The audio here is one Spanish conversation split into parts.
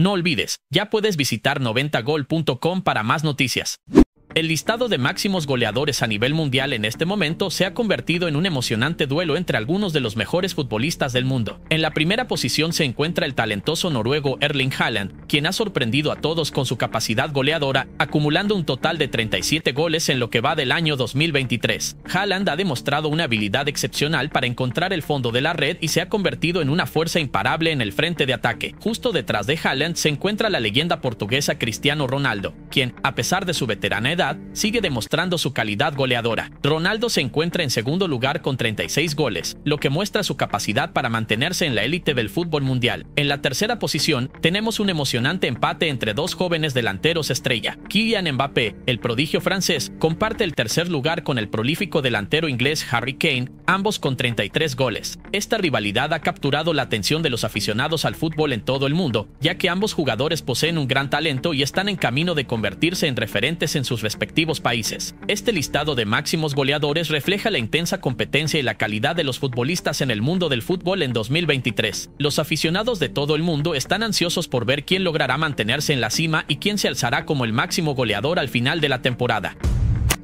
No olvides, ya puedes visitar 90gol.com para más noticias. El listado de máximos goleadores a nivel mundial en este momento se ha convertido en un emocionante duelo entre algunos de los mejores futbolistas del mundo. En la primera posición se encuentra el talentoso noruego Erling Haaland, quien ha sorprendido a todos con su capacidad goleadora, acumulando un total de 37 goles en lo que va del año 2023. Haaland ha demostrado una habilidad excepcional para encontrar el fondo de la red y se ha convertido en una fuerza imparable en el frente de ataque. Justo detrás de Haaland se encuentra la leyenda portuguesa Cristiano Ronaldo, quien, a pesar de su veteranía sigue demostrando su calidad goleadora. Ronaldo se encuentra en segundo lugar con 36 goles, lo que muestra su capacidad para mantenerse en la élite del fútbol mundial. En la tercera posición, tenemos un emocionante empate entre dos jóvenes delanteros estrella. Kylian Mbappé, el prodigio francés, comparte el tercer lugar con el prolífico delantero inglés Harry Kane, ambos con 33 goles. Esta rivalidad ha capturado la atención de los aficionados al fútbol en todo el mundo, ya que ambos jugadores poseen un gran talento y están en camino de convertirse en referentes en sus respectivos países. Este listado de máximos goleadores refleja la intensa competencia y la calidad de los futbolistas en el mundo del fútbol en 2023. Los aficionados de todo el mundo están ansiosos por ver quién logrará mantenerse en la cima y quién se alzará como el máximo goleador al final de la temporada.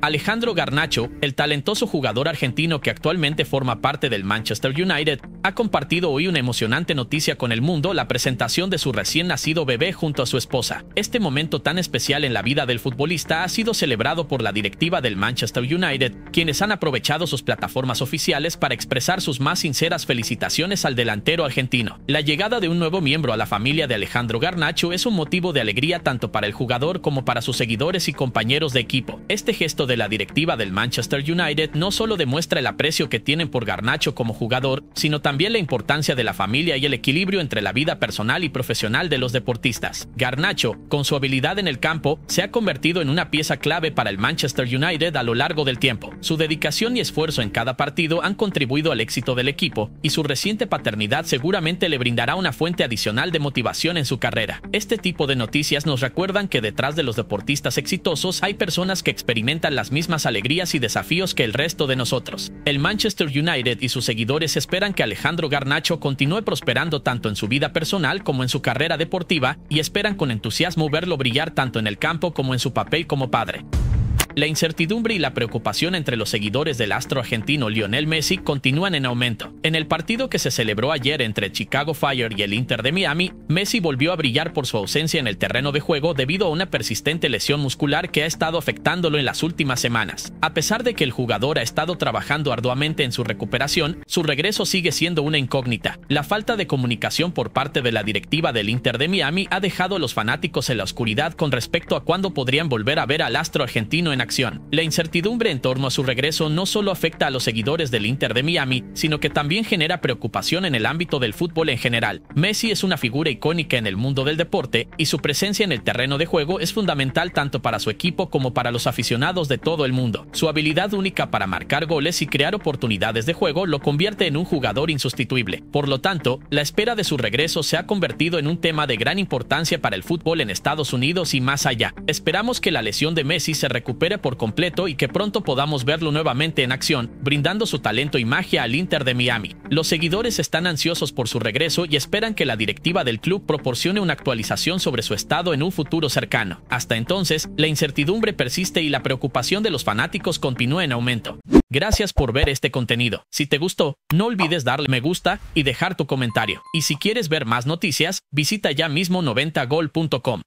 Alejandro Garnacho, el talentoso jugador argentino que actualmente forma parte del Manchester United, ha compartido hoy una emocionante noticia con el mundo, la presentación de su recién nacido bebé junto a su esposa. Este momento tan especial en la vida del futbolista ha sido celebrado por la directiva del Manchester United, quienes han aprovechado sus plataformas oficiales para expresar sus más sinceras felicitaciones al delantero argentino. La llegada de un nuevo miembro a la familia de Alejandro Garnacho es un motivo de alegría tanto para el jugador como para sus seguidores y compañeros de equipo. Este gesto de la directiva del Manchester United no solo demuestra el aprecio que tienen por Garnacho como jugador, sino también la importancia de la familia y el equilibrio entre la vida personal y profesional de los deportistas. Garnacho, con su habilidad en el campo, se ha convertido en una pieza clave para el Manchester United a lo largo del tiempo. Su dedicación y esfuerzo en cada partido han contribuido al éxito del equipo, y su reciente paternidad seguramente le brindará una fuente adicional de motivación en su carrera. Este tipo de noticias nos recuerdan que detrás de los deportistas exitosos hay personas que experimentan las mismas alegrías y desafíos que el resto de nosotros. El Manchester United y sus seguidores esperan que Alejandro Garnacho continúe prosperando tanto en su vida personal como en su carrera deportiva y esperan con entusiasmo verlo brillar tanto en el campo como en su papel como padre. La incertidumbre y la preocupación entre los seguidores del astro argentino Lionel Messi continúan en aumento. En el partido que se celebró ayer entre Chicago Fire y el Inter de Miami, Messi volvió a brillar por su ausencia en el terreno de juego debido a una persistente lesión muscular que ha estado afectándolo en las últimas semanas. A pesar de que el jugador ha estado trabajando arduamente en su recuperación, su regreso sigue siendo una incógnita. La falta de comunicación por parte de la directiva del Inter de Miami ha dejado a los fanáticos en la oscuridad con respecto a cuándo podrían volver a ver al astro argentino en acción. La incertidumbre en torno a su regreso no solo afecta a los seguidores del Inter de Miami, sino que también genera preocupación en el ámbito del fútbol en general. Messi es una figura icónica en el mundo del deporte y su presencia en el terreno de juego es fundamental tanto para su equipo como para los aficionados de todo el mundo. Su habilidad única para marcar goles y crear oportunidades de juego lo convierte en un jugador insustituible. Por lo tanto, la espera de su regreso se ha convertido en un tema de gran importancia para el fútbol en Estados Unidos y más allá. Esperamos que la lesión de Messi se recupere por completo y que pronto podamos verlo nuevamente en acción, brindando su talento y magia al Inter de Miami. Los seguidores están ansiosos por su regreso y esperan que la directiva del club proporcione una actualización sobre su estado en un futuro cercano. Hasta entonces, la incertidumbre persiste y la preocupación de los fanáticos continúa en aumento. Gracias por ver este contenido. Si te gustó, no olvides darle me gusta y dejar tu comentario. Y si quieres ver más noticias, visita ya mismo 90gol.com.